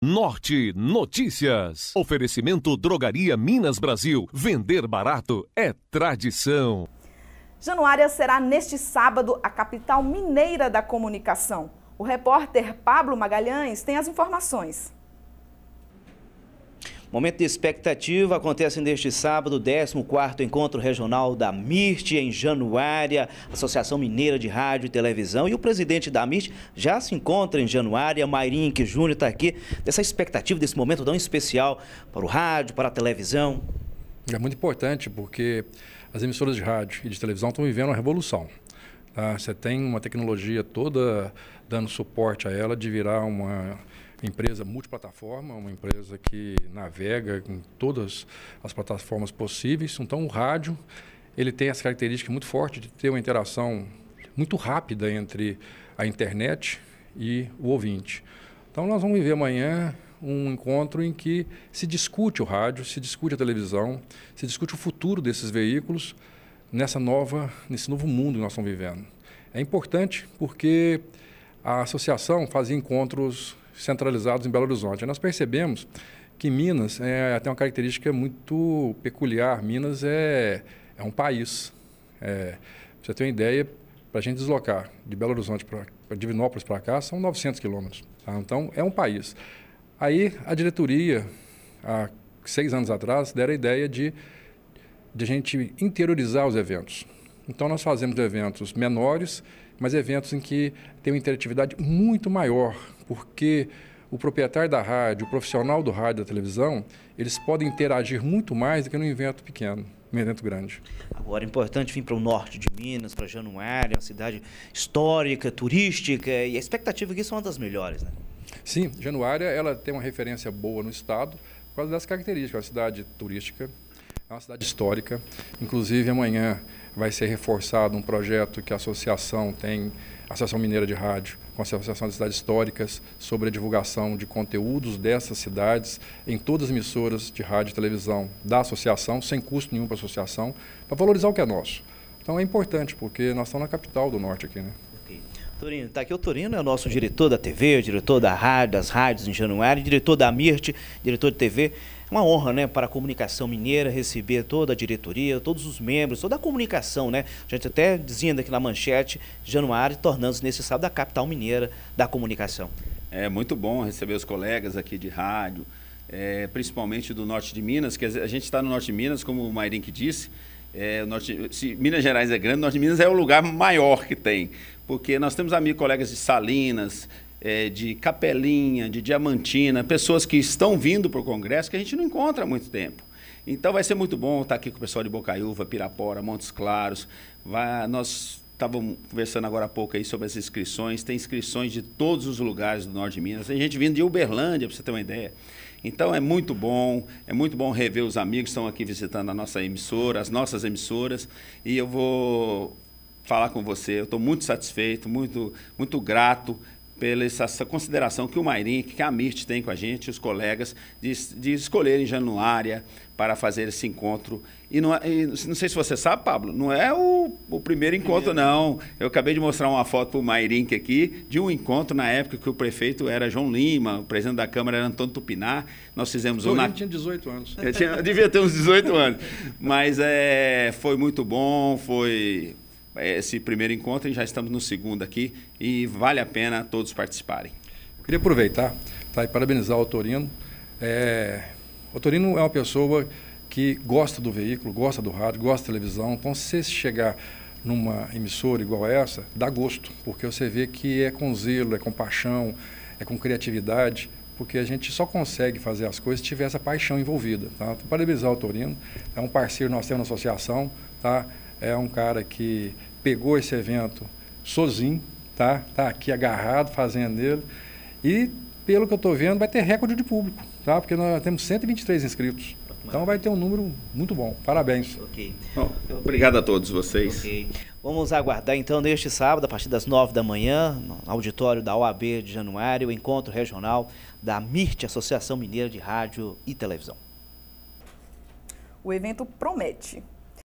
Norte Notícias. Oferecimento Drogaria Minas Brasil. Vender barato é tradição. Januária será neste sábado a capital mineira da comunicação. O repórter Pablo Magalhães tem as informações. Momento de expectativa acontece neste sábado, 14º Encontro Regional da MIRT em Januária, Associação Mineira de Rádio e Televisão. E o presidente da MIRT já se encontra em Januária, Mairinque Júnior está aqui. Dessa expectativa, desse momento tão especial para o rádio, para a televisão. É muito importante porque as emissoras de rádio e de televisão estão vivendo uma revolução. Tá? Você tem uma tecnologia toda dando suporte a ela de virar uma empresa multiplataforma, uma empresa que navega em todas as plataformas possíveis. Então, o rádio ele tem essa característica muito forte de ter uma interação muito rápida entre a internet e o ouvinte. Então, nós vamos viver amanhã um encontro em que se discute o rádio, se discute a televisão, se discute o futuro desses veículos nessa nova, nesse novo mundo que nós estamos vivendo. É importante porque a associação fazia encontros centralizados em Belo Horizonte. Nós percebemos que Minas é, tem uma característica muito peculiar. Minas é, é um país. É, você ter uma ideia, para a gente deslocar de Belo Horizonte para Divinópolis para cá, são 900 quilômetros. Tá? Então, é um país. Aí, a diretoria, há seis anos atrás, deram a ideia de, de a gente interiorizar os eventos. Então, nós fazemos eventos menores, mas eventos em que tem uma interatividade muito maior porque o proprietário da rádio, o profissional do rádio e da televisão, eles podem interagir muito mais do que no evento pequeno, no evento grande. Agora, é importante vir para o norte de Minas, para Januária, é uma cidade histórica, turística, e a expectativa aqui é uma das melhores, né? Sim, Januária ela tem uma referência boa no estado por causa das características. É uma cidade turística, é uma cidade histórica. Inclusive, amanhã vai ser reforçado um projeto que a associação tem, a Associação Mineira de Rádio, com a Associação de Cidades Históricas sobre a divulgação de conteúdos dessas cidades em todas as emissoras de rádio e televisão da associação, sem custo nenhum para a associação, para valorizar o que é nosso. Então é importante, porque nós estamos na capital do Norte aqui, né? Torino, tá aqui o Torino é o nosso diretor da TV, diretor da rádio, das rádios em Januário, diretor da MIRT, diretor de TV. É uma honra, né, para a comunicação mineira receber toda a diretoria, todos os membros, toda a comunicação, né? A gente até dizendo aqui na manchete, Januário tornando-se nesse sábado a capital mineira da comunicação. É muito bom receber os colegas aqui de rádio, é, principalmente do norte de Minas, que a gente está no norte de Minas, como o Mairink disse, é, norte, se Minas Gerais é grande, Norte de Minas é o lugar maior que tem. Porque nós temos amigos, colegas de Salinas, é, de Capelinha, de Diamantina, pessoas que estão vindo para o Congresso que a gente não encontra há muito tempo. Então vai ser muito bom estar tá aqui com o pessoal de Bocaiúva, Pirapora, Montes Claros. Vai, nós estávamos conversando agora há pouco aí sobre as inscrições. Tem inscrições de todos os lugares do norte de Minas. Tem gente vindo de Uberlândia, para você ter uma ideia. Então é muito bom, é muito bom rever os amigos que estão aqui visitando a nossa emissora, as nossas emissoras, e eu vou falar com você. Eu estou muito satisfeito, muito, muito grato pela essa consideração que o Mairink, que a MIRT tem com a gente, os colegas, de, de escolherem Januária para fazer esse encontro. E não, é, e não sei se você sabe, Pablo, não é o, o primeiro encontro, não. Eu acabei de mostrar uma foto para o Mairink aqui de um encontro na época que o prefeito era João Lima, o presidente da Câmara era Antônio Tupinar. Nós fizemos um. Na... tinha 18 anos. Eu, tinha, eu devia ter uns 18 anos. Mas é, foi muito bom, foi esse primeiro encontro e já estamos no segundo aqui e vale a pena todos participarem. Eu queria aproveitar tá, e parabenizar o Torino. É, o Torino é uma pessoa que gosta do veículo, gosta do rádio, gosta da televisão. Então, se chegar numa emissora igual a essa, dá gosto, porque você vê que é com zelo, é com paixão, é com criatividade, porque a gente só consegue fazer as coisas se tiver essa paixão envolvida. Tá? Então, parabenizar o Torino, é um parceiro nosso temos na associação, tá? é um cara que pegou esse evento sozinho, tá? Tá aqui agarrado, fazendo ele. E pelo que eu estou vendo, vai ter recorde de público, tá? Porque nós temos 123 inscritos. Então vai ter um número muito bom. Parabéns. Ok. Bom, obrigado a todos vocês. Okay. Vamos aguardar então neste sábado, a partir das nove da manhã, no auditório da OAB de Januário, o encontro regional da MIRT, Associação Mineira de Rádio e Televisão. O evento promete.